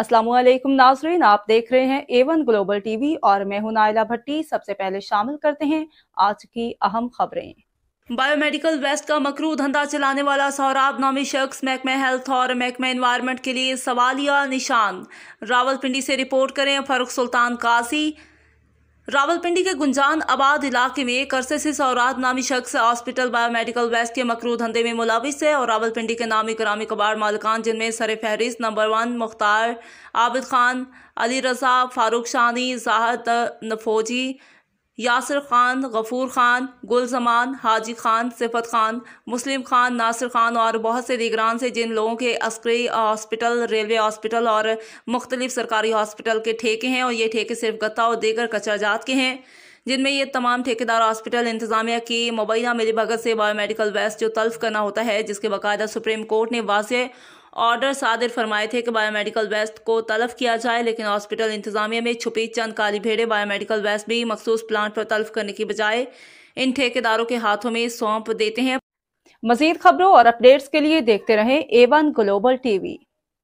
असलम नाजरीन आप देख रहे हैं एवन ग्लोबल टीवी और मैं हूं नायला भट्टी सबसे पहले शामिल करते हैं आज की अहम खबरें बायोमेडिकल वेस्ट का मकरू धंधा चलाने वाला सौराब नामी शख्स महकमा हेल्थ और महकमा इन्वायरमेंट के लिए सवालिया निशान रावलपिंडी से रिपोर्ट करें फरुख सुल्तान काजी रावलपिंडी के गुंजान आबाद इलाके में एक अरसे से सौरात नामी शख्स हॉस्पिटल बायोमेडिकल वेस्ट के मकरू धंधे में मुलविस है और रावलपिंडी के नामी ग्रामी कबाड़ मालिकान जिनमें सर फहरिस्त नंबर वन मुख्तार आबिद खान अली रजा फारूक शानी जाहद नफोजी यासर खान गफूर खान गुलजमान हाजी खान सिफत खान मुस्लिम खान नासिर खान और बहुत से दिगरान से जिन लोगों के अस्करी हॉस्पिटल रेलवे हॉस्पिटल और मुख्तलिफ सरकारी हॉस्पिटल के ठेके हैं और ये ठेके सिर्फ गत्ता और देकर कचरा जात के हैं जिनमें ये तमाम ठेकेदार हॉस्पिटल इंतजामिया की मुबैना भगत से बायोमेडिकल वेस्ट जो तल्फ करना होता है जिसके बाकायदा सुप्रीम कोर्ट ने वाज ऑर्डर सादिर फरमाए थे कि बायोमेडिकल वेस्ट को तलफ किया जाए लेकिन हॉस्पिटल इंतजामिया में छुपी चंद काली भेड़े बायोमेडिकल वेस्ट भी मखसूस प्लांट पर तलफ करने की बजाय इन ठेकेदारों के हाथों में सौंप देते हैं मजीद खबरों और अपडेट्स के लिए देखते रहें ए ग्लोबल टीवी